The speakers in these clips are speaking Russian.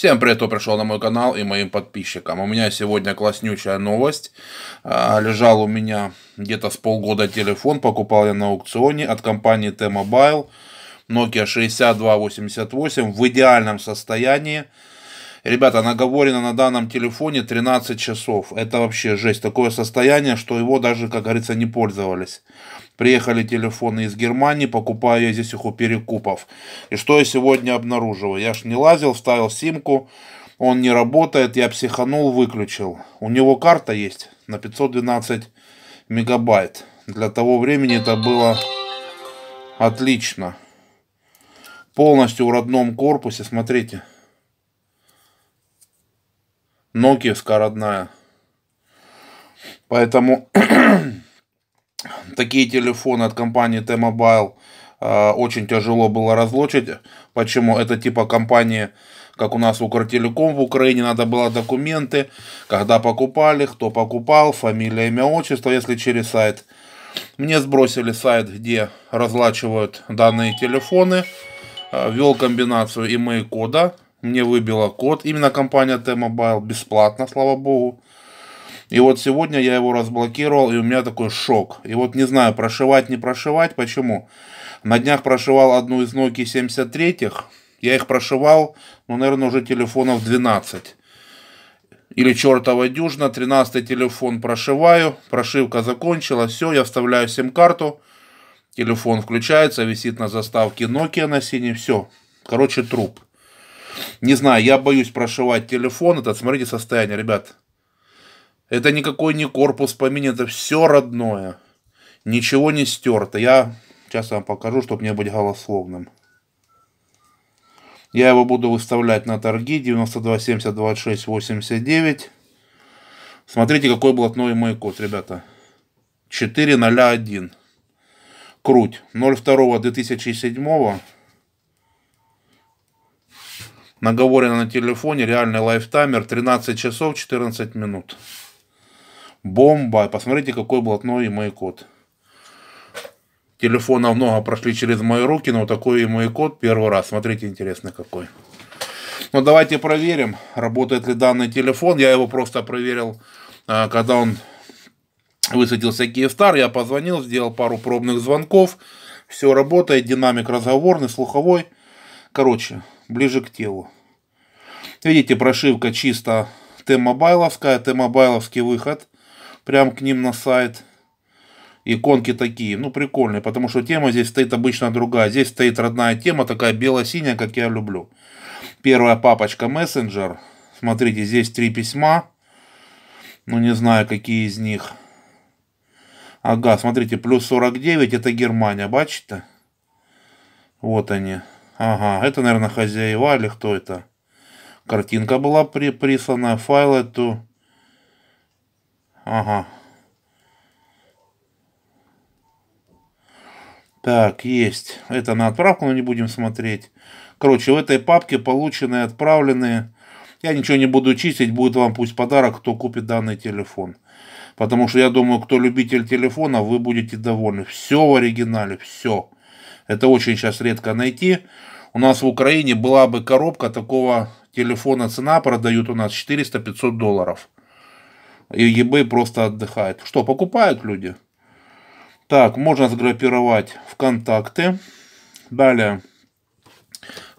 Всем привет, кто пришел на мой канал и моим подписчикам. У меня сегодня класснючая новость. А, лежал у меня где-то с полгода телефон, покупал я на аукционе от компании T-Mobile. Nokia 6288 в идеальном состоянии. Ребята, наговорено на данном телефоне 13 часов. Это вообще жесть. Такое состояние, что его даже, как говорится, не пользовались. Приехали телефоны из Германии, покупаю я здесь их у перекупов. И что я сегодня обнаруживаю? Я ж не лазил, вставил симку, он не работает, я психанул, выключил. У него карта есть на 512 мегабайт. Для того времени это было отлично. Полностью в родном корпусе, смотрите. Нокиевская родная. Поэтому такие телефоны от компании T-Mobile э, очень тяжело было разлучить. Почему? Это типа компании, как у нас Укртелеком в Украине, надо было документы, когда покупали, кто покупал, фамилия, имя, отчество, если через сайт. Мне сбросили сайт, где разлачивают данные телефоны, э, ввел комбинацию имей кода, мне выбила код. Именно компания T-Mobile бесплатно, слава богу. И вот сегодня я его разблокировал, и у меня такой шок. И вот не знаю, прошивать, не прошивать, почему. На днях прошивал одну из Nokia 73-х. Я их прошивал, ну, наверное, уже телефонов 12. Или чертова дюжна, 13 телефон прошиваю, прошивка закончилась, все, я вставляю сим-карту, телефон включается, висит на заставке Nokia на синий, все. Короче, труп. Не знаю, я боюсь прошивать телефон. этот. смотрите, состояние, ребят. Это никакой не корпус поменен, это все родное. Ничего не стерто. Я сейчас вам покажу, чтобы не быть голословным. Я его буду выставлять на торги 92, 70, 26, 89. Смотрите, какой блатной мой код, ребята. 401. Круть 02 2007 Наговорено на телефоне, реальный лайфтаймер, 13 часов 14 минут. Бомба. Посмотрите, какой блатной мой код. Телефонов много прошли через мои руки, но такой мой код первый раз. Смотрите, интересный какой. Но ну, давайте проверим, работает ли данный телефон. Я его просто проверил, а, когда он высадился Киевстар. Я позвонил, сделал пару пробных звонков. Все работает, динамик разговорный, слуховой. Короче, ближе к телу. Видите, прошивка чисто Т-мобайловская, Т-мобайловский выход. Прям к ним на сайт. Иконки такие, ну прикольные, потому что тема здесь стоит обычно другая. Здесь стоит родная тема, такая бело-синяя, как я люблю. Первая папочка мессенджер. Смотрите, здесь три письма. Ну не знаю, какие из них. Ага, смотрите, плюс 49, это Германия, бачите? Вот они. Ага, это, наверное, хозяева или кто это? Картинка была при прислана, файл эту. Ага. Так, есть. Это на отправку, но не будем смотреть. Короче, в этой папке полученные, отправленные. Я ничего не буду чистить, будет вам пусть подарок, кто купит данный телефон. Потому что я думаю, кто любитель телефона, вы будете довольны. Все в оригинале, все. Это очень сейчас редко найти у нас в Украине была бы коробка такого телефона, цена продают у нас 400-500 долларов. И eBay просто отдыхает. Что, покупают люди? Так, можно сгруппировать в контакты. Далее,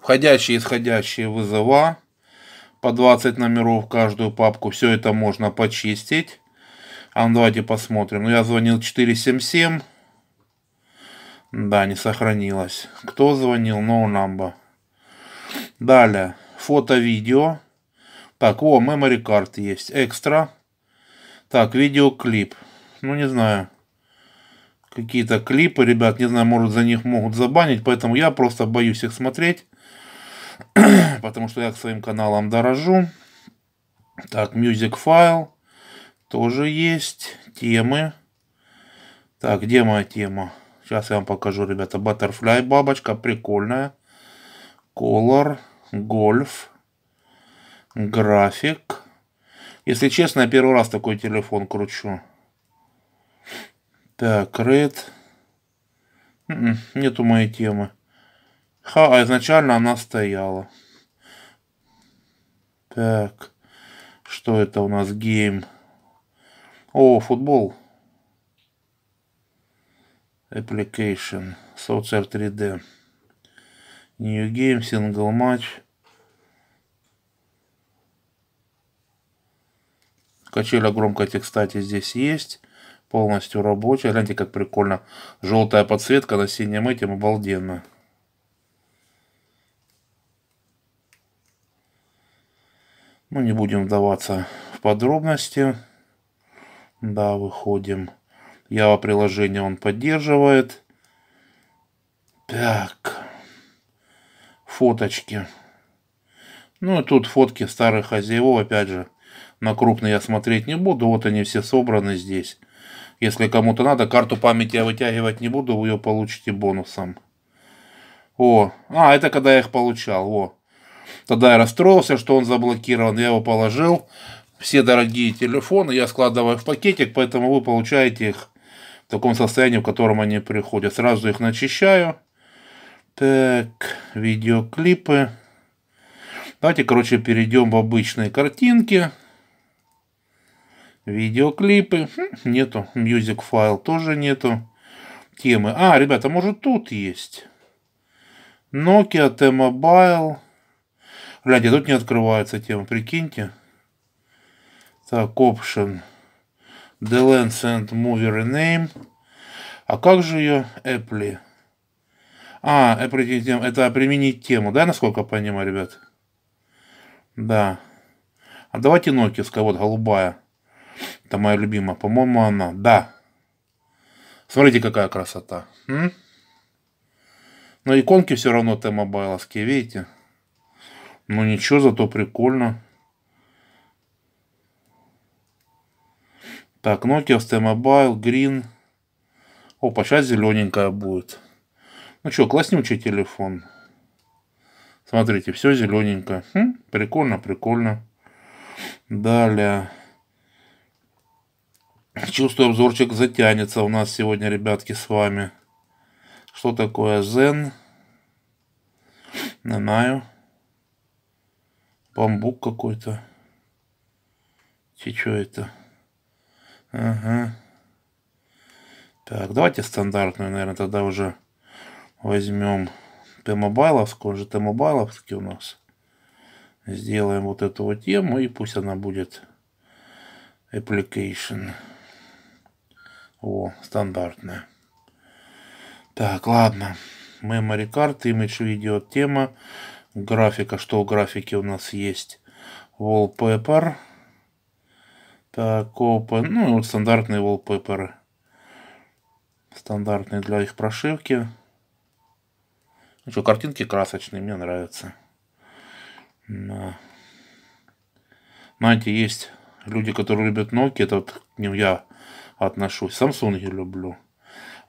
входящие и исходящие вызова. По 20 номеров в каждую папку. Все это можно почистить. А ну давайте посмотрим. Ну, я звонил 477. Да, не сохранилось. Кто звонил? No number. Далее. Фото, видео. Так, о, memory card есть. Экстра. Так, видеоклип. Ну, не знаю. Какие-то клипы, ребят, не знаю, может за них могут забанить, поэтому я просто боюсь их смотреть. потому что я к своим каналам дорожу. Так, music файл. Тоже есть. Темы. Так, где моя тема? Сейчас я вам покажу, ребята. баттерфляй, бабочка, прикольная. колор, гольф, график. Если честно, я первый раз такой телефон кручу. Так, Red. М-м, нету моей темы. Ха, а изначально она стояла. Так. Что это у нас? Гейм. О, футбол. Application, Software 3D, New Game, Single Match, Качеля громкости, кстати, здесь есть. Полностью рабочая. Гляньте, как прикольно. Желтая подсветка на синем этим. Обалденно. Ну, не будем вдаваться в подробности. Да, выходим. Java приложение он поддерживает. Так. Фоточки. Ну и тут фотки старых хозяев, опять же. На крупные я смотреть не буду, вот они все собраны здесь. Если кому-то надо, карту памяти я вытягивать не буду, вы ее получите бонусом. О, а, это когда я их получал, о. Тогда я расстроился, что он заблокирован, я его положил. Все дорогие телефоны я складываю в пакетик, поэтому вы получаете их в таком состоянии, в котором они приходят. Сразу их начищаю. Так, видеоклипы. Давайте, короче, перейдем в обычные картинки. Видеоклипы. Хм, нету. Music файл тоже нету. Темы. А, ребята, может тут есть. Nokia, T-Mobile. Гляньте, тут не открывается тема, прикиньте. Так, Option. Option. The Lens and Mover Name. А как же ее Apple? А, Apple, это применить тему, да, насколько я понимаю, ребят? Да. А давайте Nokia, вот голубая. Это моя любимая. По-моему, она. Да. Смотрите, какая красота. М? Но иконки все равно Т-мобайловские, видите? Ну ничего, зато прикольно. Так, Nokia, ну, T-Mobile, Green. Опа, сейчас зелененькая будет. Ну что, класснючий телефон. Смотрите, все зелененькое. Хм, прикольно, прикольно. Далее. Чувствую, обзорчик затянется у нас сегодня, ребятки, с вами. Что такое Zen? Не знаю. Бамбук какой-то. Че, что это? Ага. Так, давайте стандартную, наверное, тогда уже возьмем Т-мобайловскую, же Т-мобайловский у нас. Сделаем вот эту вот тему и пусть она будет application. О, стандартная. Так, ладно. Memory карты, image видео тема. Графика, что у графики у нас есть? Wallpaper. Wallpaper. Так, open, ну и вот стандартные wallpaper. Стандартные для их прошивки. Ну что, картинки красочные, мне нравятся. Да. Знаете, есть люди, которые любят Nokia, это вот к ним я отношусь. Samsung я люблю.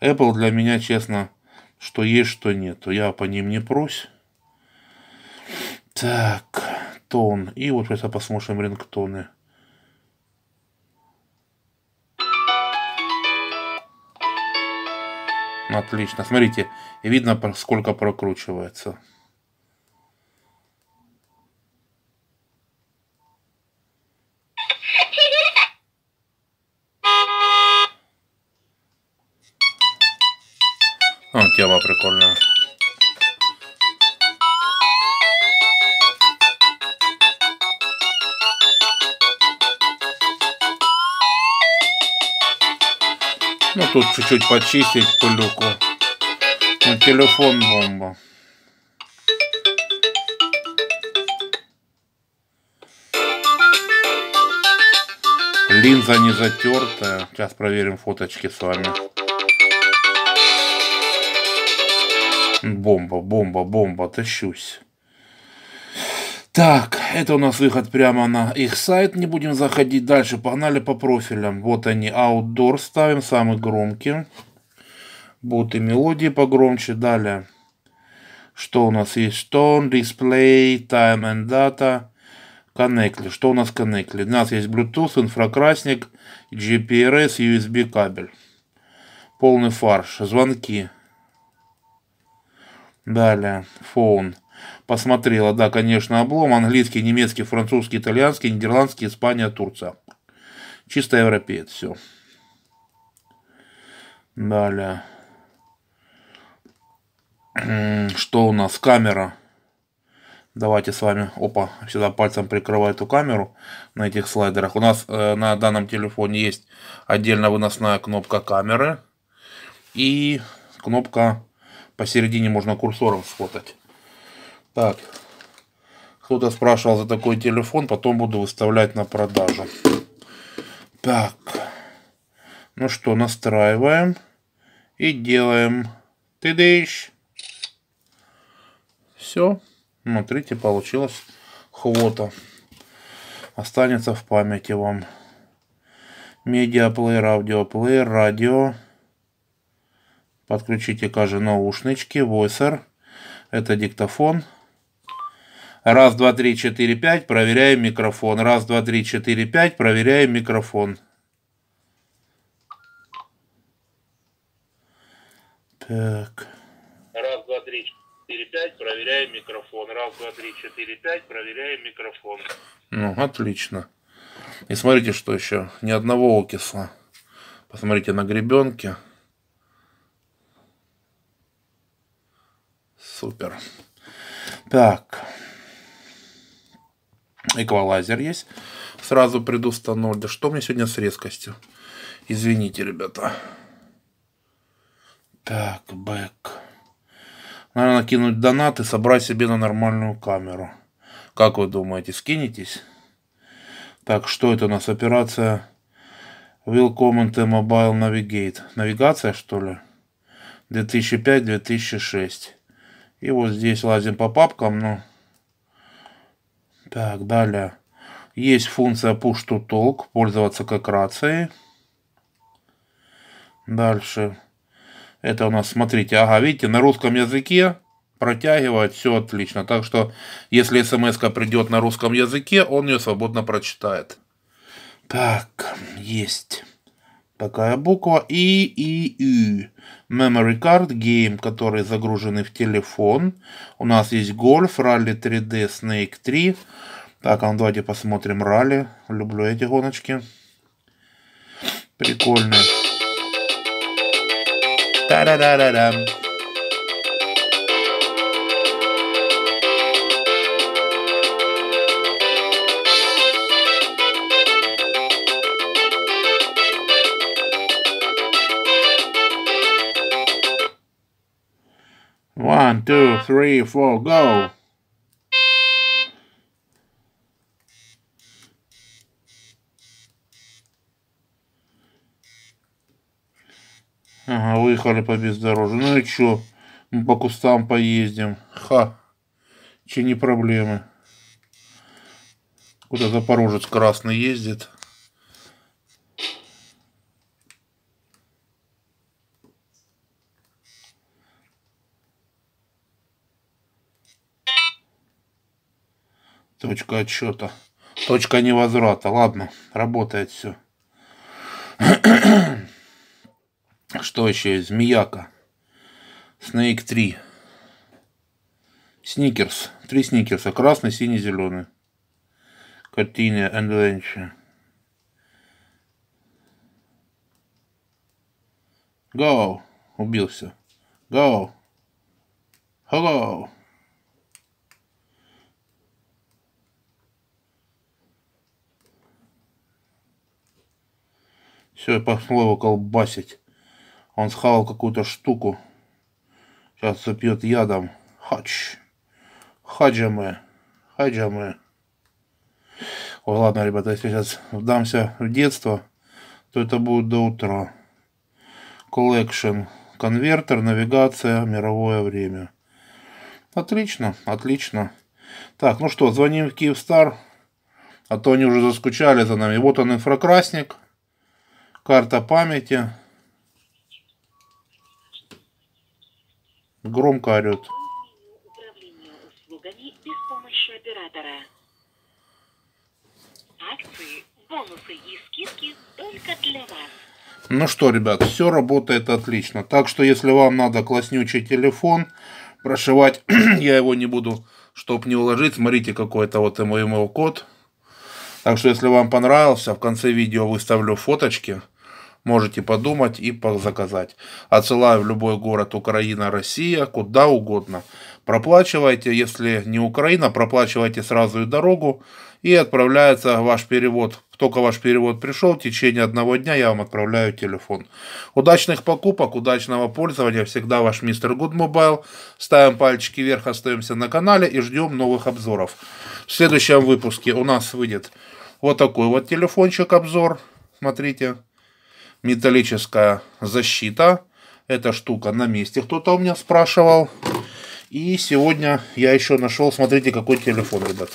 Apple для меня, честно, что есть, что нет. Я по ним не прось. Так, тон. И вот это посмотрим рингтоны. Ну, отлично. Смотрите, видно, сколько прокручивается. Ну, тема прикольная. Ну, тут чуть-чуть почистить пылюку. Ну, телефон бомба. Линза не затертая. Сейчас проверим фоточки с вами. Бомба, бомба, бомба, тащусь. Так это у нас выход прямо на их сайт. Не будем заходить дальше. Погнали по профилям. Вот они, Outdoor ставим, самый громкий. Будут и мелодии погромче. Далее. Что у нас есть? Stone Display, Time and Data. Connectly. Что у нас Connectly? У нас есть Bluetooth, инфракрасник, GPRS, USB кабель. Полный фарш. Звонки. Далее. Phone посмотрела. Да, конечно, облом. Английский, немецкий, французский, итальянский, нидерландский, Испания, Турция. Чисто европеец, все. Далее. Что у нас? Камера. Давайте с вами, опа, всегда пальцем прикрываю эту камеру на этих слайдерах. У нас э, на данном телефоне есть отдельно выносная кнопка камеры и кнопка посередине можно курсором сфотать. Так, кто-то спрашивал за такой телефон, потом буду выставлять на продажу. Так, ну что, настраиваем и делаем. Ты Все, смотрите, получилось хвота. Останется в памяти вам. Медиаплеер, аудиоплеер, радио. Подключите, каждый наушнички, войсер. Это диктофон. Раз, два, три, четыре, пять, проверяем микрофон. Раз, два, три, четыре, пять, проверяем микрофон. Так. Раз, два, три, четыре, пять, проверяем микрофон. Раз, два, три, четыре, пять, проверяем микрофон. Ну, отлично. И смотрите, что еще. Ни одного окисла. Посмотрите на гребенки. Супер. Так эквалайзер есть. Сразу предустановлю. Да что мне сегодня с резкостью? Извините, ребята. Так, бэк. Наверное, кинуть донат и собрать себе на нормальную камеру. Как вы думаете, скинетесь? Так, что это у нас? Операция Willcome and Mobile Navigate. Навигация, что ли? 2005-2006. И вот здесь лазим по папкам, но... Ну так, далее. Есть функция push to talk, пользоваться как рацией. Дальше. Это у нас, смотрите, ага, видите, на русском языке протягивает, все отлично. Так что, если смс придет на русском языке, он ее свободно прочитает. Так, есть такая буква, и и и. Memory Card Game, которые загружены в телефон. У нас есть гольф, ралли 3D, Snake 3. Так, а ну давайте посмотрим ралли. Люблю эти гоночки. Прикольные. та да да да -да -да -да -да. One, two, three, four, go! Ага, выехали по бездорожью. Ну и чё? Мы по кустам поездим. Ха! Че не проблемы. Куда Запорожец красный ездит. Точка отсчета. Точка невозврата. Ладно, работает все. Что еще есть? Змеяка. Снейк 3. Сникерс. Три сникерса. Красный, синий, зеленый. Картине Adventure. Go. Убился. Go. Hello. Все, пошло его колбасить. Он схавал какую-то штуку. Сейчас запьет ядом. Хач. Хаджамы. Хаджамы. Ой, ладно, ребята, если сейчас вдамся в детство, то это будет до утра. Коллекшн. Конвертер, навигация, мировое время. Отлично, отлично. Так, ну что, звоним в Киевстар, а то они уже заскучали за нами. Вот он, инфракрасник карта памяти. Громко орет. Ну что, ребят, все работает отлично. Так что, если вам надо класснючий телефон, прошивать я его не буду, чтобы не уложить. Смотрите, какой это вот и мой код. Так что, если вам понравился, в конце видео выставлю фоточки. Можете подумать и заказать. Отсылаю в любой город Украина, Россия, куда угодно. Проплачивайте, если не Украина, проплачивайте сразу и дорогу. И отправляется ваш перевод. Только ваш перевод пришел, в течение одного дня я вам отправляю телефон. Удачных покупок, удачного пользования. Всегда ваш мистер Good Mobile. Ставим пальчики вверх, остаемся на канале и ждем новых обзоров. В следующем выпуске у нас выйдет вот такой вот телефончик обзор. Смотрите металлическая защита. Эта штука на месте, кто-то у меня спрашивал. И сегодня я еще нашел, смотрите, какой телефон, ребят.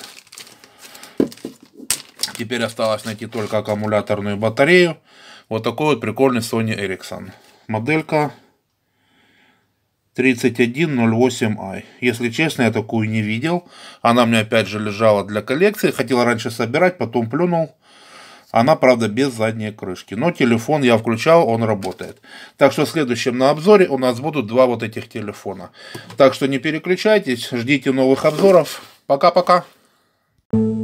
Теперь осталось найти только аккумуляторную батарею. Вот такой вот прикольный Sony Ericsson. Моделька 3108i. Если честно, я такую не видел. Она мне опять же лежала для коллекции. Хотел раньше собирать, потом плюнул. Она, правда, без задней крышки. Но телефон я включал, он работает. Так что в следующем на обзоре у нас будут два вот этих телефона. Так что не переключайтесь, ждите новых обзоров. Пока-пока. thank you